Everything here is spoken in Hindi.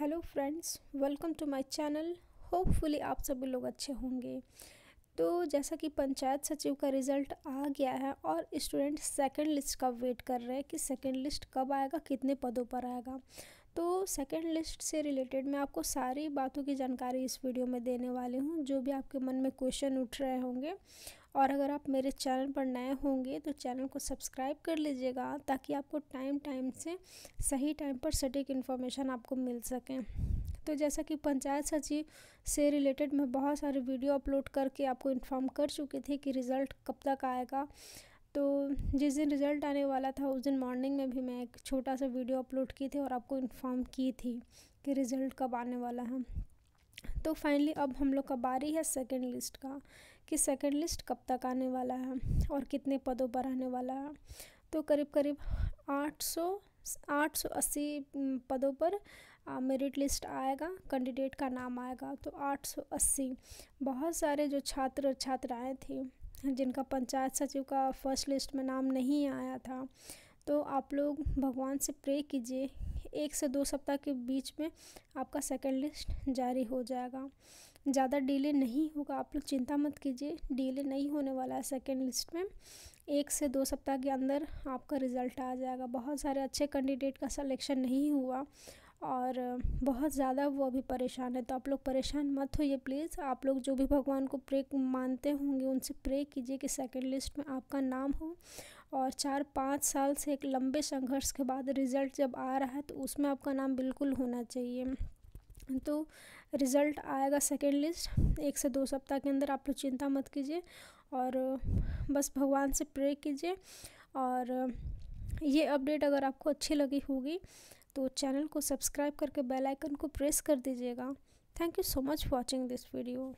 hello friends welcome to my channel hopefully आप सभी लोग अच्छे होंगे तो जैसा कि पंचायत सचिव का रिज़ल्ट आ गया है और स्टूडेंट सेकंड लिस्ट का वेट कर रहे हैं कि सेकंड लिस्ट कब आएगा कितने पदों पर आएगा तो सेकंड लिस्ट से रिलेटेड मैं आपको सारी बातों की जानकारी इस वीडियो में देने वाली हूँ जो भी आपके मन में क्वेश्चन उठ रहे होंगे और अगर आप मेरे चैनल पर नए होंगे तो चैनल को सब्सक्राइब कर लीजिएगा ताकि आपको टाइम टाइम से सही टाइम पर सटीक इन्फॉर्मेशन आपको मिल सकें तो जैसा कि पंचायत सचिव से रिलेटेड मैं बहुत सारे वीडियो अपलोड करके आपको इन्फॉर्म कर चुकी थी कि रिज़ल्ट कब तक आएगा तो जिस दिन रिज़ल्ट आने वाला था उस दिन मॉर्निंग में भी मैं एक छोटा सा वीडियो अपलोड की थी और आपको इन्फॉर्म की थी कि रिज़ल्ट कब आने वाला है तो फाइनली अब हम लोग का बारी है सेकेंड लिस्ट का कि सेकेंड लिस्ट कब तक आने वाला है और कितने पदों पर आने वाला है तो करीब करीब आठ सौ आठ सौ अस्सी पदों पर मेरिट लिस्ट आएगा कैंडिडेट का नाम आएगा तो आठ सौ अस्सी बहुत सारे जो छात्र और छात्राएँ थी जिनका पंचायत सचिव का फर्स्ट लिस्ट में नाम नहीं आया था तो आप लोग भगवान से प्रे कीजिए एक से दो सप्ताह के बीच में आपका सेकेंड लिस्ट जारी हो जाएगा ज़्यादा डिले नहीं होगा आप लोग चिंता मत कीजिए डिले नहीं होने वाला है सेकेंड लिस्ट में एक से दो सप्ताह के अंदर आपका रिज़ल्ट आ जाएगा बहुत सारे अच्छे कैंडिडेट का सिलेक्शन नहीं हुआ और बहुत ज़्यादा वो अभी परेशान है तो आप लोग परेशान मत होइए प्लीज़ आप लोग जो भी भगवान को प्रे मानते होंगे उनसे प्रे कीजिए कि सेकेंड लिस्ट में आपका नाम हो और चार पाँच साल से एक लंबे संघर्ष के बाद रिज़ल्ट जब आ रहा है तो उसमें आपका नाम बिल्कुल होना चाहिए तो रिज़ल्ट आएगा सेकेंड लिस्ट एक से दो सप्ताह के अंदर आप लोग चिंता मत कीजिए और बस भगवान से प्रे कीजिए और ये अपडेट अगर आपको अच्छी लगी होगी तो चैनल को सब्सक्राइब करके बेल आइकन को प्रेस कर दीजिएगा thank you so much watching this video